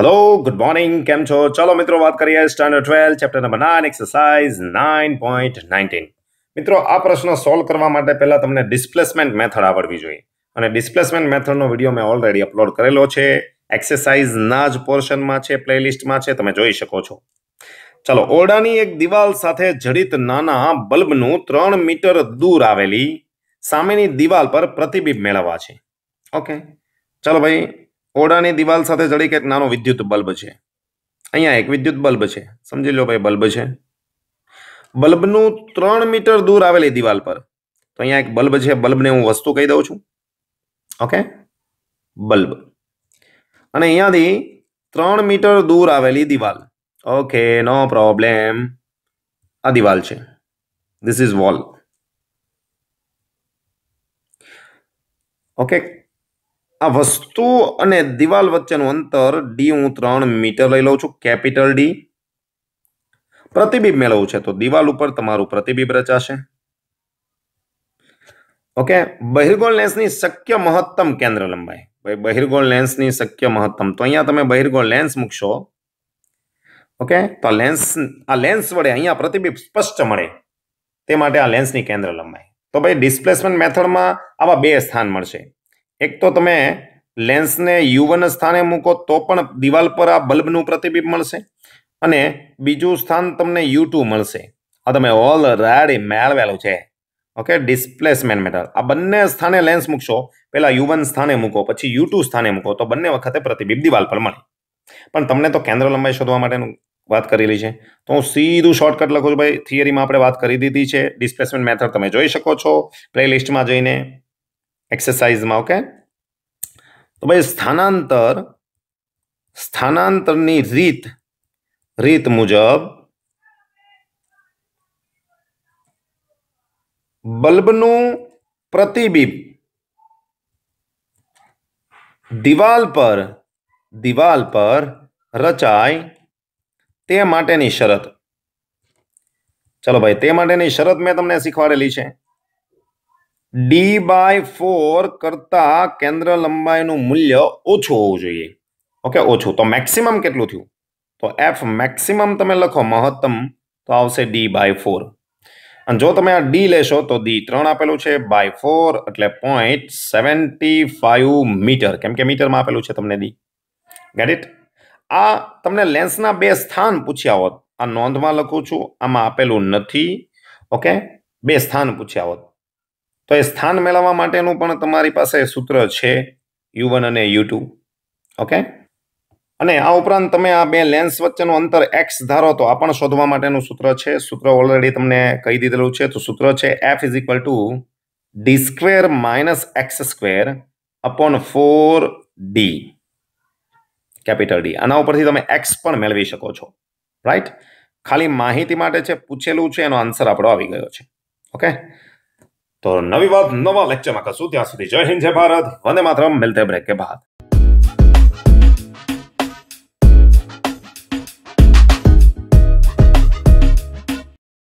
hello good morning કેમ છો ચલો મિત્રો વાત કરીએ standard twelve chapter number nine exercise nine point nineteen મિત્રો આ પ્રશ્ન સોલ્વ કરવા માટે પહેલાં તમને ડિસ્પ્લેસમેન્ટ મેથડ આવડવી જોઈએ અને ડિસ્પ્લેસમેન્ટ મેથડનો વિડીયો મેં ઓલરેડી અપલોડ કરેલો છે એક્સરસાઇઝના જ પોર્શનમાં છે પ્લેલિસ્ટમાં છે તમે જોઈ શકો છો ચલો ઓરડાની એક દિવાલ સાથે જડિત નાના બલ્બનું ત્રણ મીટર દૂર આવેલી સામેની દિવાલ પર પ્રતિબિંબ મેળવવા છે ઓકે ચાલો ભાઈ ઓરડાની દિવાલ સાથે જડી એક નાનો વિદ્યુત બલ્બ છે અહીંયા એક વિદ્યુત બલ્બ છે સમજી લો ભાઈ બલ્બ છે બલ્બનું ત્રણ મીટર દૂર આવેલી દિવાલ પર તો અહીંયા એક બલ્બ છે બલ્બને હું વસ્તુ કહી દઉં છું ઓકે બલ્બ અને અહીંયાથી ત્રણ મીટર દૂર આવેલી દિવાલ ઓકે નો પ્રોબ્લેમ આ દિવાલ છે ધીસ ઇઝ વોલ ઓકે આ વસ્તુ અને દિવાલ વચ્ચેનું અંતર ડી હું ત્રણ મીટર લઈ લઉં છું કેપિટલ ડી પ્રતિબિંબ મેળવું છે તો દિવાલ ઉપર તમારું પ્રતિબિંબ રચાશે ઓકે બહિર્ગોળ લેન્સની શક્ય મહત્તમ કેન્દ્ર લંબાઈ ભાઈ બહિર્ગોળ લેન્સની શક્ય મહત્તમ તો અહીંયા તમે બહિર્ગોળ લેન્સ મૂકશો ઓકે તો આ લેન્સ આ લેન્સ વડે અહીંયા પ્રતિબિંબ સ્પષ્ટ મળે તે માટે આ લેન્સની કેન્દ્ર લંબાઈ તો ભાઈ ડિસ્પ્લેસમેન્ટ મેથડમાં આવા બે સ્થાન મળશે એક તો તમે લેન્સને યુવન સ્થાને મૂકો તો પણ દિવાલ પર આ બલ્બનું પ્રતિબિંબ મળશે અને બીજું સ્થાન તમને યુ ટુ મળશે આ તમે ઓલરેડી મેળવેલું છે ઓકે ડિસ્પ્લેસમેન્ટ મેટર આ બંને સ્થાને લેન્સ મૂકશો પહેલાં યુવન સ્થાને મૂકો પછી યુ ટુ સ્થાને મૂકો તો બંને વખતે પ્રતિબિંબ દિવાલ પર મળે પણ તમને તો કેન્દ્ર લંબાઈ શોધવા માટેનું વાત કરેલી છે તો હું સીધું શોર્ટકટ લખું છું ભાઈ થિયરીમાં આપણે વાત કરી દીધી છે ડિસ્પ્લેસમેન્ટ મેથડ તમે જોઈ શકો છો પ્લેલિસ્ટમાં જઈને એક્સરસાઇઝમાં ઓકે તો ભાઈ સ્થાનાંતર સ્થાનાંતરની રીત રીત મુજબ બલ્બનું પ્રતિબિંબ દિવાલ પર દિવાલ પર રચાય તે માટેની શરત ચલો ભાઈ તે માટેની શરત મેં તમને શીખવાડેલી છે ડી બાય ફોર કરતાં કેન્દ્ર લંબાઈનું મૂલ્ય ઓછું હોવું જોઈએ ઓકે ઓછું તો મેક્સિમમ કેટલું થયું તો એફ મેક્સિમમ તમે લખો મહત્તમ તો આવશે ડી બાય ફોર અને જો તમે આ ડી લેશો તો ડી ત્રણ આપેલું છે બાય ફોર એટલે પોઈન્ટ સેવન્ટી ફાઇવ મીટર કેમ કે મીટરમાં આપેલું છે તમને ડી ગેટ ઇટ આ તમને લેન્સના બે સ્થાન પૂછ્યા હોત આ નોંધમાં લખું છું આમાં આપેલું નથી ઓકે બે સ્થાન પૂછ્યા હોત તો એ સ્થાન મેળવવા માટેનું પણ તમારી પાસે સૂત્ર છે યુ અને યુ ઓકે અને આ ઉપરાંત તમે આ બે લેન્સ વચ્ચેનું અંતર એક્સ ધારો તો આ પણ શોધવા માટેનું સૂત્ર છે સૂત્ર ઓલરેડી તમને કહી દીધેલું છે તો સૂત્ર છે F is equal to D square minus X square upon four D capital D આના ઉપરથી તમે એક્સ પણ મેળવી શકો છો રાઈટ ખાલી માહિતી માટે છે પૂછેલું છે એનો આન્સર આપણો આવી ગયો છે ઓકે તો નવી વાત નવા લેક્ચરમાં કશું ત્યાં સુધી જય હિન્દ જય ભારત વંદે માતરમ મિલતે બ્રેક કે બાદ